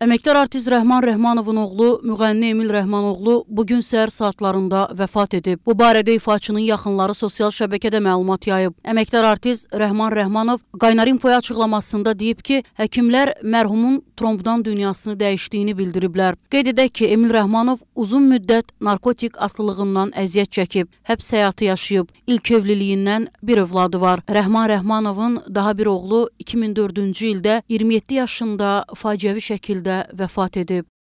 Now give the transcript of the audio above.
Əməkdar artist Rəhman Rəhmanovun oğlu müğənni Emil Rəhmanoğlu bu gün səhər saatlarında vəfat edib. Bu barədə ifaçının yaxınları sosial şəbəkədə məlumat yayıb. Əməkdar artist Rəhman Rəhmanov Qaynar Infoya açıqlamasında deyib ki, həkimlər mərhumun trombdan dünyasını dəyişdiyini bildiriblər. Qeyd edək ki, Emil Rəhmanov uzun müddət narkotik asılılığından əziyyət çəkib, həbs həyatı yaşayıb. İlk evliliyindən bir övladı var. Rəhman Rəhmanovun daha bir oğlu 2004-cü ildə 27 yaşında faciəvi şəkildə vəfat edib.